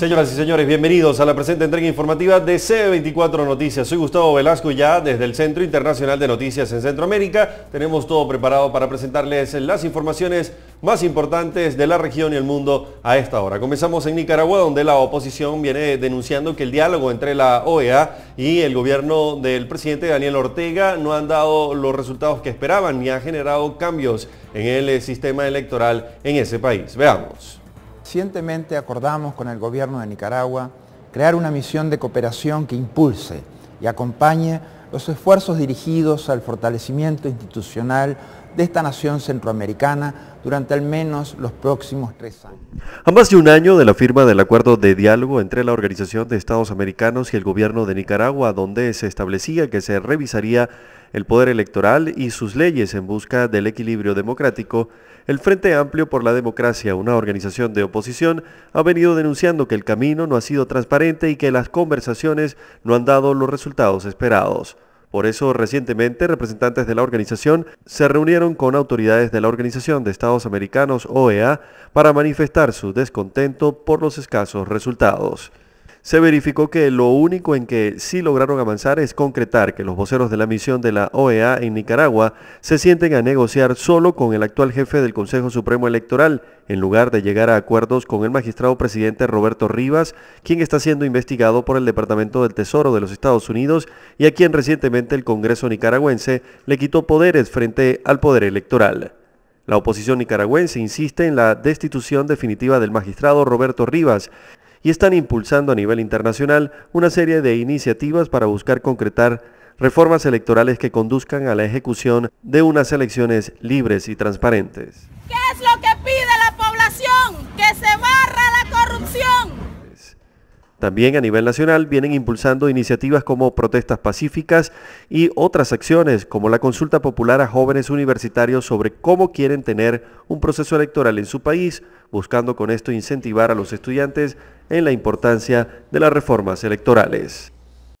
Señoras y señores, bienvenidos a la presente entrega informativa de C24 Noticias. Soy Gustavo Velasco y ya desde el Centro Internacional de Noticias en Centroamérica tenemos todo preparado para presentarles las informaciones más importantes de la región y el mundo a esta hora. Comenzamos en Nicaragua, donde la oposición viene denunciando que el diálogo entre la OEA y el gobierno del presidente Daniel Ortega no han dado los resultados que esperaban ni ha generado cambios en el sistema electoral en ese país. Veamos. Recientemente acordamos con el gobierno de Nicaragua crear una misión de cooperación que impulse y acompañe los esfuerzos dirigidos al fortalecimiento institucional de esta nación centroamericana durante al menos los próximos tres años. A más de un año de la firma del acuerdo de diálogo entre la Organización de Estados Americanos y el gobierno de Nicaragua, donde se establecía que se revisaría el poder electoral y sus leyes en busca del equilibrio democrático, el Frente Amplio por la Democracia, una organización de oposición, ha venido denunciando que el camino no ha sido transparente y que las conversaciones no han dado los resultados esperados. Por eso recientemente representantes de la organización se reunieron con autoridades de la Organización de Estados Americanos OEA para manifestar su descontento por los escasos resultados se verificó que lo único en que sí lograron avanzar es concretar que los voceros de la misión de la OEA en Nicaragua se sienten a negociar solo con el actual jefe del Consejo Supremo Electoral en lugar de llegar a acuerdos con el magistrado presidente Roberto Rivas, quien está siendo investigado por el Departamento del Tesoro de los Estados Unidos y a quien recientemente el Congreso nicaragüense le quitó poderes frente al poder electoral. La oposición nicaragüense insiste en la destitución definitiva del magistrado Roberto Rivas y están impulsando a nivel internacional una serie de iniciativas para buscar concretar reformas electorales que conduzcan a la ejecución de unas elecciones libres y transparentes. ¿Qué es lo que población, que se barra la corrupción. También a nivel nacional vienen impulsando iniciativas como protestas pacíficas y otras acciones como la consulta popular a jóvenes universitarios sobre cómo quieren tener un proceso electoral en su país, buscando con esto incentivar a los estudiantes en la importancia de las reformas electorales.